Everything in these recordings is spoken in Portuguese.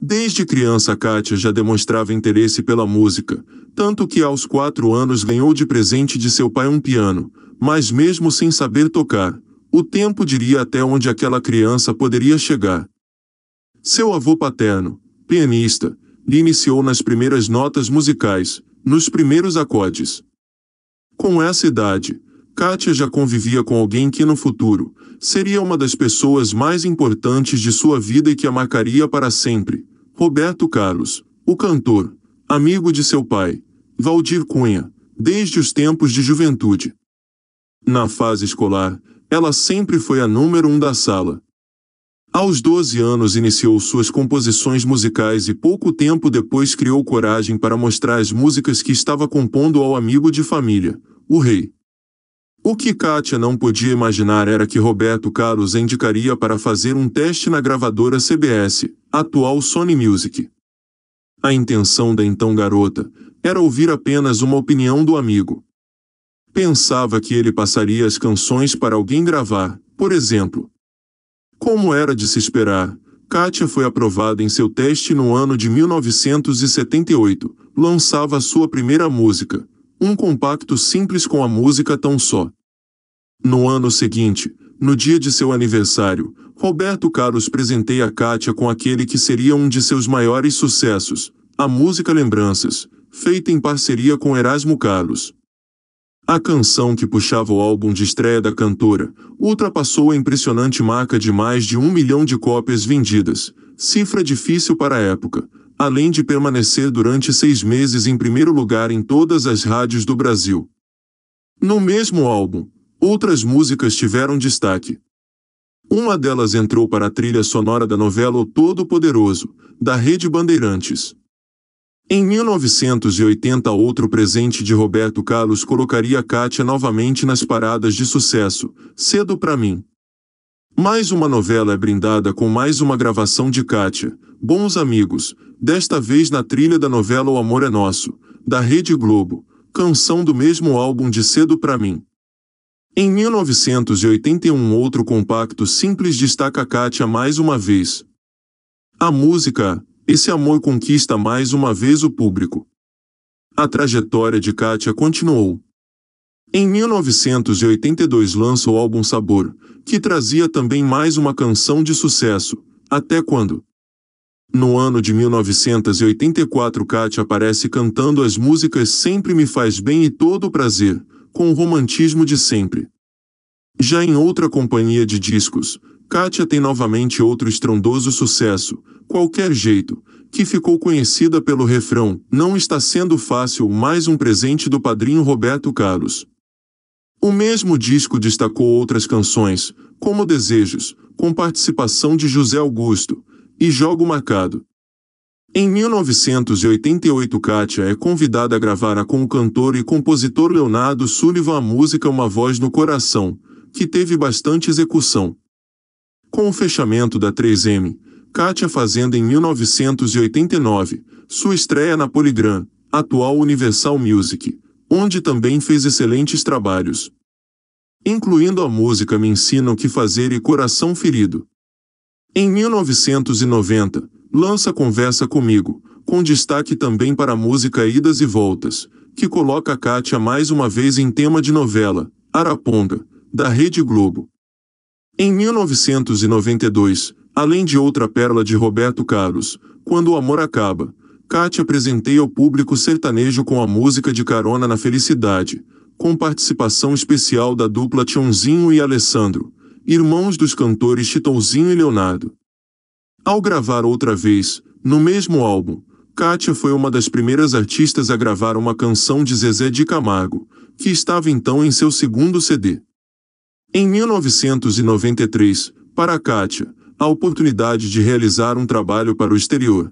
Desde criança, Kátia já demonstrava interesse pela música, tanto que aos quatro anos ganhou de presente de seu pai um piano, mas mesmo sem saber tocar, o tempo diria até onde aquela criança poderia chegar. Seu avô paterno, pianista, lhe iniciou nas primeiras notas musicais, nos primeiros acordes. Com essa idade, Kátia já convivia com alguém que no futuro seria uma das pessoas mais importantes de sua vida e que a marcaria para sempre, Roberto Carlos, o cantor, amigo de seu pai, Valdir Cunha, desde os tempos de juventude. Na fase escolar, ela sempre foi a número um da sala. Aos 12 anos iniciou suas composições musicais e pouco tempo depois criou coragem para mostrar as músicas que estava compondo ao amigo de família, o rei, o que Kátia não podia imaginar era que Roberto Carlos indicaria para fazer um teste na gravadora CBS, atual Sony Music. A intenção da então garota era ouvir apenas uma opinião do amigo. Pensava que ele passaria as canções para alguém gravar, por exemplo. Como era de se esperar, Kátia foi aprovada em seu teste no ano de 1978, lançava sua primeira música, um compacto simples com a música tão só. No ano seguinte, no dia de seu aniversário, Roberto Carlos presenteia Kátia com aquele que seria um de seus maiores sucessos, a música Lembranças, feita em parceria com Erasmo Carlos. A canção que puxava o álbum de estreia da cantora ultrapassou a impressionante marca de mais de um milhão de cópias vendidas, cifra difícil para a época, além de permanecer durante seis meses em primeiro lugar em todas as rádios do Brasil. No mesmo álbum, outras músicas tiveram destaque. Uma delas entrou para a trilha sonora da novela O Todo-Poderoso, da Rede Bandeirantes. Em 1980, outro presente de Roberto Carlos colocaria Kátia novamente nas paradas de sucesso, Cedo para Mim. Mais uma novela é brindada com mais uma gravação de Kátia, Bons Amigos, desta vez na trilha da novela O Amor é Nosso, da Rede Globo, canção do mesmo álbum de Cedo para Mim. Em 1981, outro compacto simples destaca Kátia mais uma vez. A música, esse amor conquista mais uma vez o público. A trajetória de Kátia continuou. Em 1982 lança o álbum Sabor, que trazia também mais uma canção de sucesso, Até Quando. No ano de 1984, Kátia aparece cantando as músicas Sempre Me Faz Bem e Todo o Prazer, com o romantismo de sempre. Já em outra companhia de discos, Kátia tem novamente outro estrondoso sucesso, Qualquer Jeito, que ficou conhecida pelo refrão Não está sendo fácil mais um presente do padrinho Roberto Carlos. O mesmo disco destacou outras canções, como Desejos, com participação de José Augusto, e jogo marcado. Em 1988, Kátia é convidada a gravar com o cantor e compositor Leonardo Sullivan a música Uma Voz no Coração, que teve bastante execução. Com o fechamento da 3M, Kátia fazendo em 1989 sua estreia na Polygram, atual Universal Music, onde também fez excelentes trabalhos, incluindo a música Me Ensina o que Fazer e Coração Ferido. Em 1990, lança Conversa Comigo, com destaque também para a música Idas e Voltas, que coloca Kátia mais uma vez em tema de novela, Araponga, da Rede Globo. Em 1992, além de outra pérola de Roberto Carlos, Quando o Amor Acaba, Kátia apresentei ao público sertanejo com a música de Carona na Felicidade, com participação especial da dupla Tionzinho e Alessandro, irmãos dos cantores Chitãozinho e Leonardo. Ao gravar outra vez, no mesmo álbum, Kátia foi uma das primeiras artistas a gravar uma canção de Zezé de Camargo, que estava então em seu segundo CD. Em 1993, para Kátia, a oportunidade de realizar um trabalho para o exterior.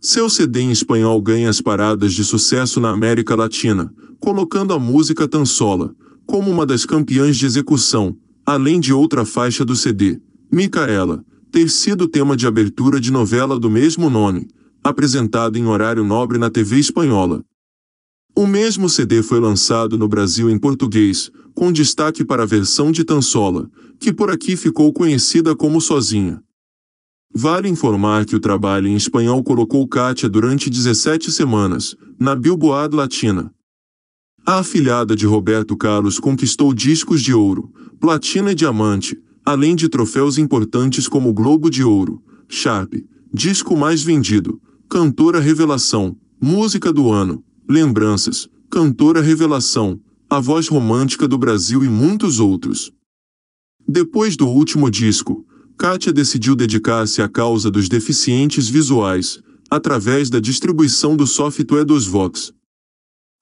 Seu CD em espanhol ganha as paradas de sucesso na América Latina, colocando a música Tansola como uma das campeãs de execução, além de outra faixa do CD, Micaela, ter sido tema de abertura de novela do mesmo nome, apresentada em horário nobre na TV espanhola. O mesmo CD foi lançado no Brasil em português, com destaque para a versão de Tansola, que por aqui ficou conhecida como Sozinha. Vale informar que o trabalho em espanhol colocou Kátia durante 17 semanas, na Billboard Latina, a afilhada de Roberto Carlos conquistou discos de ouro, platina e diamante, além de troféus importantes como Globo de Ouro, Sharp, Disco Mais Vendido, Cantora Revelação, Música do Ano, Lembranças, Cantora Revelação, A Voz Romântica do Brasil e muitos outros. Depois do último disco, Kátia decidiu dedicar-se à causa dos deficientes visuais, através da distribuição do software dos Vox.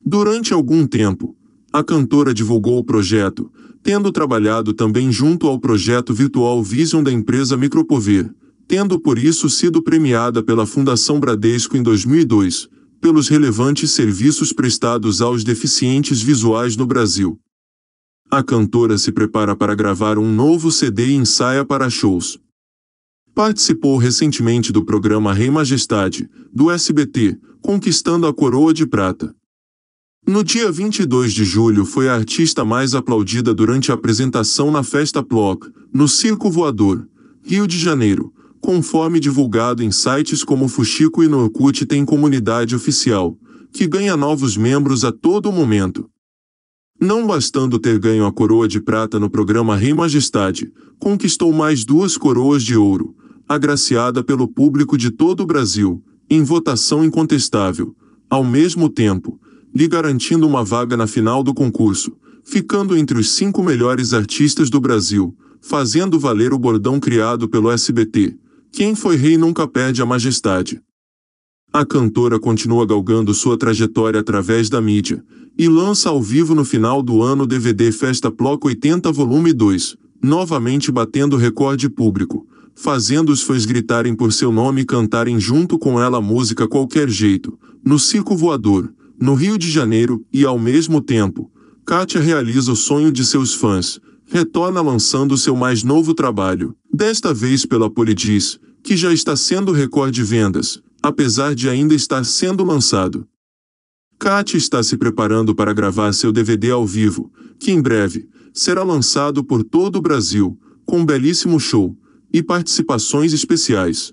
Durante algum tempo, a cantora divulgou o projeto, tendo trabalhado também junto ao projeto Virtual Vision da empresa Micropover, tendo por isso sido premiada pela Fundação Bradesco em 2002, pelos relevantes serviços prestados aos deficientes visuais no Brasil. A cantora se prepara para gravar um novo CD e ensaia para shows. Participou recentemente do programa Rei Majestade, do SBT, conquistando a Coroa de Prata. No dia 22 de julho foi a artista mais aplaudida durante a apresentação na Festa Ploc, no Circo Voador, Rio de Janeiro, conforme divulgado em sites como Fuxico e Norkut tem comunidade oficial, que ganha novos membros a todo momento. Não bastando ter ganho a coroa de prata no programa Rei Majestade, conquistou mais duas coroas de ouro, agraciada pelo público de todo o Brasil, em votação incontestável, ao mesmo tempo lhe garantindo uma vaga na final do concurso, ficando entre os cinco melhores artistas do Brasil, fazendo valer o bordão criado pelo SBT. Quem foi rei nunca perde a majestade. A cantora continua galgando sua trajetória através da mídia e lança ao vivo no final do ano o DVD Festa Ploco 80 Volume 2, novamente batendo recorde público, fazendo os fãs gritarem por seu nome e cantarem junto com ela a música Qualquer Jeito, no Circo Voador, no Rio de Janeiro e, ao mesmo tempo, Kátia realiza o sonho de seus fãs, retorna lançando seu mais novo trabalho, desta vez pela Polidis, que já está sendo recorde vendas, apesar de ainda estar sendo lançado. Kátia está se preparando para gravar seu DVD ao vivo, que em breve será lançado por todo o Brasil, com um belíssimo show e participações especiais.